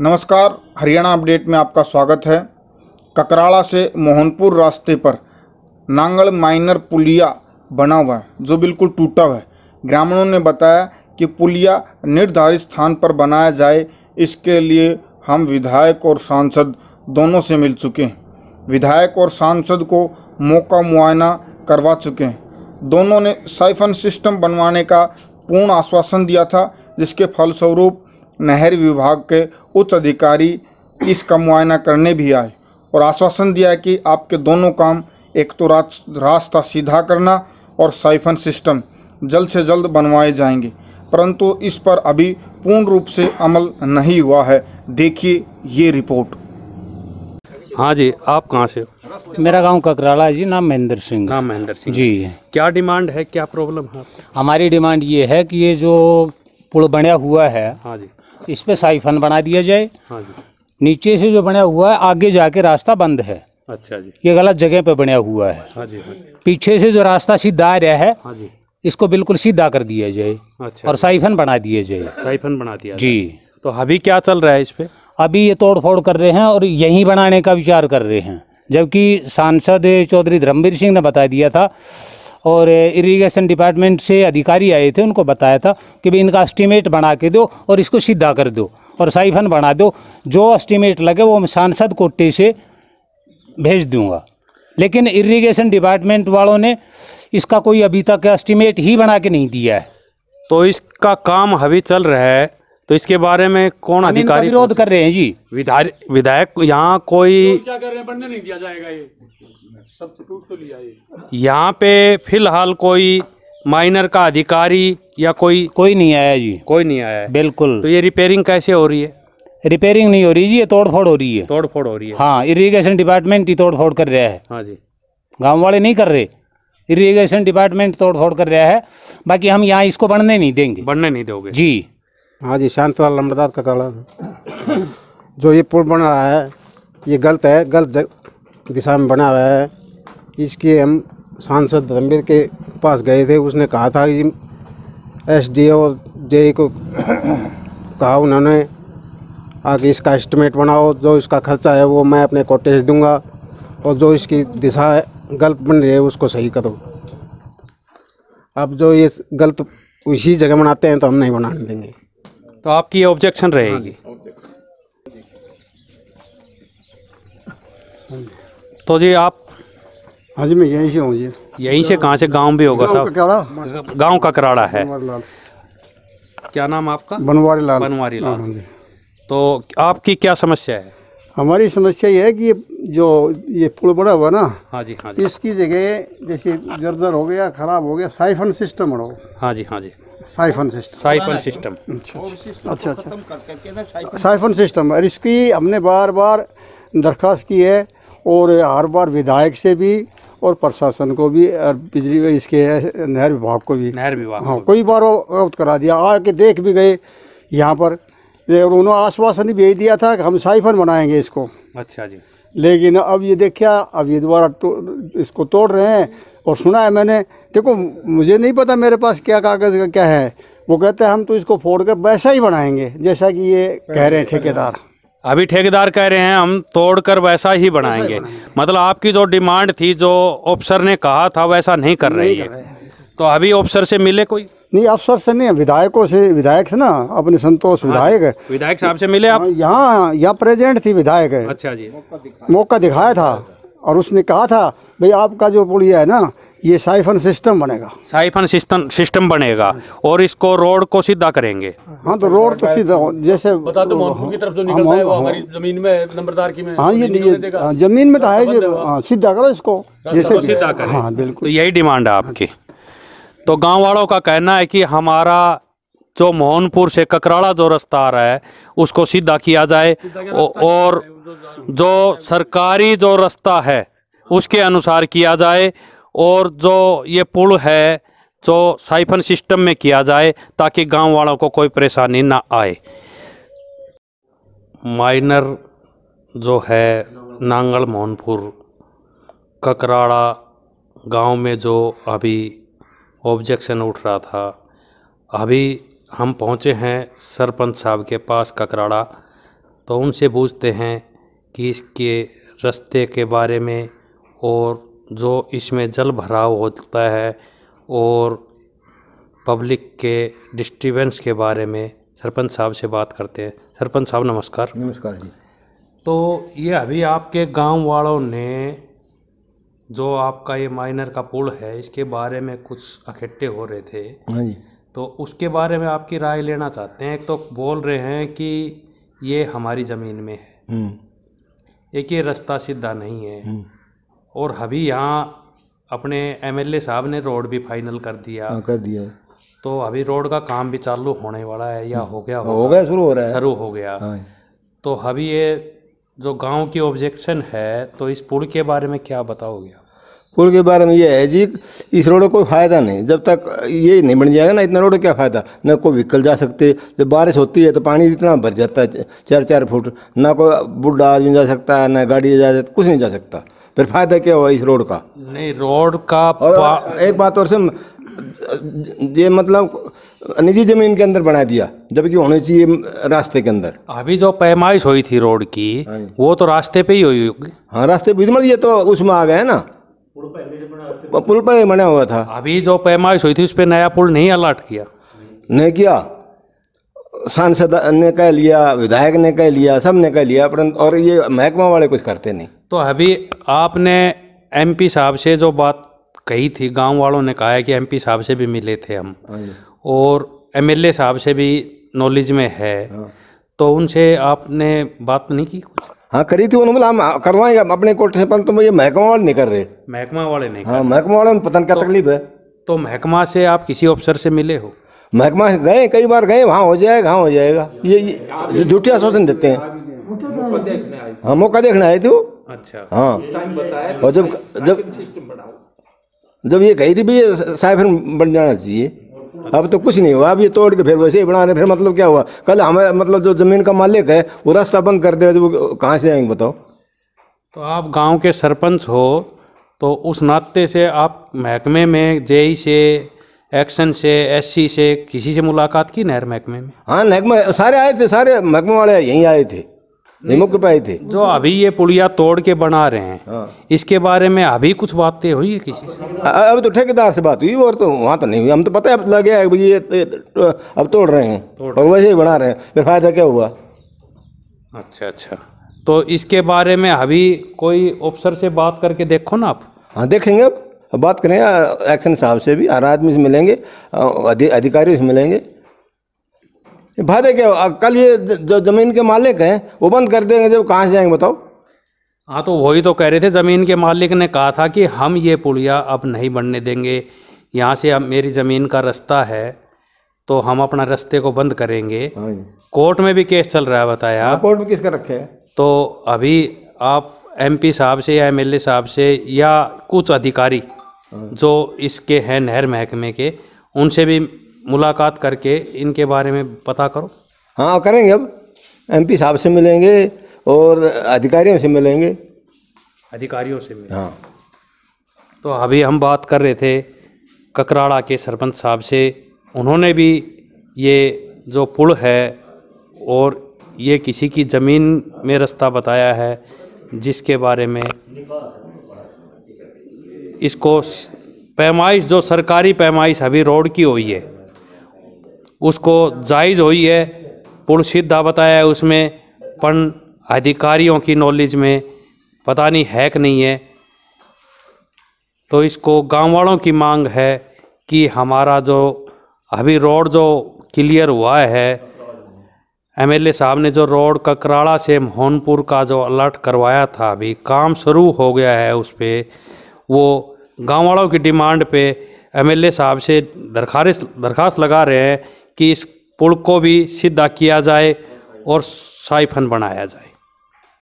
नमस्कार हरियाणा अपडेट में आपका स्वागत है ककराड़ा से मोहनपुर रास्ते पर नांगल माइनर पुलिया बना हुआ है जो बिल्कुल टूटा हुआ है ग्रामीणों ने बताया कि पुलिया निर्धारित स्थान पर बनाया जाए इसके लिए हम विधायक और सांसद दोनों से मिल चुके हैं विधायक और सांसद को मौका मुआयना करवा चुके हैं दोनों ने साइफन सिस्टम बनवाने का पूर्ण आश्वासन दिया था जिसके फलस्वरूप नहर विभाग के उच्च अधिकारी इसका मुआयना करने भी आए और आश्वासन दिया कि आपके दोनों काम एक तो रास्ता सीधा करना और साइफन सिस्टम जल्द से जल्द बनवाए जाएंगे परंतु इस पर अभी पूर्ण रूप से अमल नहीं हुआ है देखिए ये रिपोर्ट हाँ जी आप कहाँ से मेरा गांव ककराला है जी नाम महेंद्र सिंह नाम महेंद्र सिंह जी क्या डिमांड है क्या प्रॉब्लम है हमारी डिमांड ये है कि ये जो पुल बना हुआ है हाँ जी इस पर साइफन बना दिया जाए हाँ जी नीचे से जो बना हुआ है आगे जाके रास्ता बंद है अच्छा जी ये गलत जगह पे बना हुआ है हाँ जी हाँ जी पीछे से जो रास्ता सीधा आ रहा है हाँ जी इसको बिल्कुल सीधा कर दिया जाए अच्छा और साइफन बना दिया जाए साइफन बना दिया जी तो अभी क्या चल रहा है इस पर अभी ये तोड़ फोड़ कर रहे हैं और यहीं बनाने का विचार कर रहे हैं जबकि सांसद चौधरी धर्मवीर सिंह ने बता दिया था और इरिगेशन डिपार्टमेंट से अधिकारी आए थे उनको बताया था कि भाई इनका एस्टीमेट बना के दो और इसको सीधा कर दो और साइफन बना दो जो एस्टीमेट लगे वो मैं सांसद कोटे से भेज दूंगा लेकिन इरिगेशन डिपार्टमेंट वालों ने इसका कोई अभी तक एस्टीमेट ही बना के नहीं दिया है तो इसका काम अभी चल रहा है तो इसके बारे में कौन अधिकारी विरोध कर रहे हैं जी विधायक विधायक यहाँ कोई क्या कर रहे हैं नहीं दिया जाएगा ये तो लिया यहाँ पे फिलहाल कोई माइनर का अधिकारी या कोई कोई नहीं आया जी कोई नहीं आया बिल्कुल तो ये रिपेयरिंग कैसे हो रही है रिपेयरिंग नहीं हो रही जी ये तोड़ फोड़ हो रही है तोड़ फोड़ हो रही है हाँ इरीगेशन डिपार्टमेंट ही तोड़ फोड़ कर रहा है हाँ जी गाँव वाले नहीं कर रहे इरीगेशन डिपार्टमेंट तोड़ फोड़ कर रहा है बाकी हम यहाँ इसको बढ़ने नहीं देंगे बढ़ने नहीं दोगे जी हाँ जी शांतलाल लम्बरदास का काला जो ये पुल बना रहा है ये गलत है गलत दिशा में बना हुआ है इसके हम सांसद धर्मवीर के पास गए थे उसने कहा था कि एस डी ओ जे को कहा उन्होंने आगे इसका एस्टिमेट बनाओ जो इसका खर्चा है वो मैं अपने कोटेज दूंगा और जो इसकी दिशा है गलत बन रही है उसको सही करो अब जो ये गलत उसी जगह बनाते हैं तो हम नहीं बनाने देंगे तो आपकी ऑब्जेक्शन रहेगी हाँ तो जी आप हाँ जी मैं यहीं से हूँ जी यहीं से कहाँ से गांव भी होगा साहब गांव का कराड़ा है क्या नाम आपका बनवारी लाल बनवारी लाल हाँ, हाँ तो आपकी क्या समस्या है हमारी समस्या ये है कि जो ये पुल बड़ा हुआ ना हाँ जी हाँ जी इसकी जगह जैसे जर्जर हो गया खराब हो गया साइफन सिस्टम हो हाँ जी हाँ जी साइफन सिस्टम साइफन सिस्टम अच्छा अच्छा साइफन सिस्टम और इसकी हमने बार बार दरख्वास्त की है और हर बार विधायक से भी और प्रशासन को भी और बिजली इसके नहर विभाग को भी नहर विभाग हाँ कई बार अवगत करा दिया आके देख भी गए यहाँ पर और उन्होंने आश्वासन भी यही दिया था कि हम साइफन बनाएंगे इसको अच्छा जी लेकिन अब ये देखा अब ये दोबारा तो, इसको तोड़ रहे हैं और सुना है मैंने देखो मुझे नहीं पता मेरे पास क्या कागज़ का क्या है वो कहते हैं हम तो इसको फोड़ कर वैसा ही बनाएंगे जैसा कि ये कह रहे हैं ठेकेदार अभी ठेकेदार कह रहे हैं हम तोड़ कर वैसा ही बनाएंगे मतलब आपकी जो डिमांड थी जो ऑफिसर ने कहा था वैसा नहीं कर रही है तो अभी ऑफिसर से मिले कोई नहीं अफसर से नहीं विधायकों से विधायक से ना अपने संतोष हाँ विधायक है विधायक साहब से मिले आप यहाँ यहाँ प्रेजेंट थी विधायक है अच्छा जी मौका दिखाया था और उसने कहा था भाई आपका जो पुलिया है ना ये साइफन सिस्टम बनेगा साइफन सिस्टम सिस्टम बनेगा और इसको रोड को सीधा करेंगे हाँ तो रोड तो सीधा जैसे बता दो तो की तरफ जो हाँ, निकलता है वो हमारी जमीन में नंबरदार की में हाँ ये जमीन में तो है हाँ, सीधा करो इसको जैसे सीधा हाँ बिल्कुल तो यही डिमांड है आपकी तो गांव वालों का कहना है कि हमारा जो मोहनपुर से ककराड़ा जो रास्ता आ रहा है उसको सीधा किया जाए और जो सरकारी जो रास्ता है उसके अनुसार किया जाए और जो ये पुल है जो साइफन सिस्टम में किया जाए ताकि गांव वालों को कोई परेशानी ना आए माइनर जो है नांगल मोहनपुर ककराड़ा गांव में जो अभी ऑब्जेक्शन उठ रहा था अभी हम पहुंचे हैं सरपंच साहब के पास ककराड़ा तो उनसे पूछते हैं कि इसके रास्ते के बारे में और जो इसमें जल भराव होता है और पब्लिक के डिस्टर्बेंस के बारे में सरपंच साहब से बात करते हैं सरपंच साहब नमस्कार नमस्कार जी तो ये अभी आपके गांव वालों ने जो आपका ये माइनर का पुल है इसके बारे में कुछ इकट्ठे हो रहे थे हाँ जी तो उसके बारे में आपकी राय लेना चाहते हैं एक तो बोल रहे हैं कि ये हमारी ज़मीन में है हम्म। एक ये रास्ता सीधा नहीं है हम्म। और अभी यहाँ अपने एमएलए साहब ने रोड भी फाइनल कर दिया आ, हाँ, कर दिया तो अभी रोड का काम भी चालू होने वाला है या हो गया हाँ, हो गया शुरू हो रहा है शुरू हो गया हाँ। तो अभी ये जो गांव की ऑब्जेक्शन है तो इस पुल के बारे में क्या बताओगे आप पुल के बारे में ये है जी इस रोड का कोई फ़ायदा नहीं जब तक ये नहीं बन जाएगा ना इतना रोड क्या फ़ायदा ना कोई व्हीकल जा सकते जब बारिश होती है तो पानी इतना भर जाता है चार चार फुट ना कोई बुढ़ा आदमी जा सकता है ना गाड़ी जा सकता कुछ नहीं जा सकता फिर फायदा क्या हुआ इस रोड का नहीं रोड का और एक बात और से ये मतलब निजी जमीन के अंदर बना दिया जबकि होने चाहिए रास्ते के अंदर अभी जो पैमाइश हुई थी रोड की हाँ वो तो रास्ते पे ही हुई होगी हाँ रास्ते पे मतलब ये तो उसमें आ गए ना पुल पर बना हुआ था अभी जो पैमाइश हुई थी उस पर नया पुल नहीं अलाट किया नहीं किया सांसद ने कह लिया विधायक ने कह लिया सब ने कह लिया परंतु और ये महकमा वाले कुछ करते नहीं तो अभी आपने एमपी साहब से जो बात कही थी गांव वालों ने कहा है कि एमपी साहब से भी मिले थे हम हाँ और एमएलए साहब से भी नॉलेज में है हाँ। तो उनसे आपने बात नहीं की कुछ हाँ करी थी उन्होंने बोला हम करवाएंगे अपने कोर्ट से पर तो ये महकमा वाले नहीं कर रहे महकमा वाले नहीं हाँ महकमा वाले पता नहीं क्या तो, तकलीफ है तो महकमा से आप किसी अफसर से मिले हो महकमा गए कई बार गए वहाँ हो जाएगा वहाँ हो जाएगा ये, ये झूठे आश्वासन देते हैं हाँ मौका देखने आए थे वो अच्छा हाँ और जब जब जब ये कही थी भी ये बन जाना चाहिए अब तो कुछ नहीं हुआ अब ये तोड़ के फिर वैसे ही बना रहे फिर मतलब क्या हुआ कल हमारा मतलब जो ज़मीन का मालिक है वो रास्ता बंद कर दे तो वो कहाँ से आएंगे बताओ तो आप गाँव के सरपंच हो तो उस नाते से आप महकमे में जेई से एक्शन से एससी से किसी से मुलाकात की नहर महकमे में हाँ महकमे सारे आए थे सारे महकमे वाले यहीं आए थे निमुक पाए थे जो अभी ये पुड़िया तोड़ के बना रहे हैं हाँ। इसके बारे में अभी कुछ बातें हुई है किसी से अब तो ठेकेदार से बात हुई और तो वहाँ तो नहीं हुई हम तो पता है अब लग गया है ये तो, अब तोड़ रहे हैं और वैसे ही बना रहे हैं फिर फायदा क्या हुआ अच्छा अच्छा तो इसके बारे में अभी कोई ऑफिसर से बात करके देखो ना आप हाँ देखेंगे अब बात करें एक्शन साहब से भी हर आदमी से मिलेंगे अधिकारी से मिलेंगे फायदे क्या हो कल ये जो ज़मीन के मालिक हैं वो बंद कर देंगे जब कहाँ से जाएंगे बताओ हाँ तो वही तो कह रहे थे ज़मीन के मालिक ने कहा था कि हम ये पुलिया अब नहीं बनने देंगे यहाँ से अब मेरी ज़मीन का रास्ता है तो हम अपना रास्ते को बंद करेंगे हाँ कोर्ट में भी केस चल रहा है बताया हाँ, आप कोर्ट में किसका रखे हैं तो अभी आप एमपी साहब से या एमएलए साहब से या कुछ अधिकारी हाँ। जो इसके हैं नहर महकमे के उनसे भी मुलाकात करके इनके बारे में पता करो हाँ करेंगे अब एमपी साहब से मिलेंगे और अधिकारियों से मिलेंगे अधिकारियों से मिलेंगे हाँ तो अभी हम बात कर रहे थे ककराड़ा के सरपंच साहब से उन्होंने भी ये जो पुल है और ये किसी की ज़मीन में रास्ता बताया है जिसके बारे में इसको पैमाइश जो सरकारी पैमाइश अभी रोड की हुई है उसको जायज़ हुई है पूर्ण सीधा बताया है उसमें पर अधिकारियों की नॉलेज में पता नहीं है कि नहीं है तो इसको गाँव वालों की मांग है कि हमारा जो अभी रोड जो क्लियर हुआ है एमएलए साहब ने जो रोड ककराड़ा से मोहनपुर का जो अलर्ट करवाया था अभी काम शुरू हो गया है उस पर वो गाँव वालों की डिमांड पे एमएलए साहब से दरखास्त दरखास्त लगा रहे हैं कि इस पुल को भी सीधा किया जाए और साइफन बनाया जाए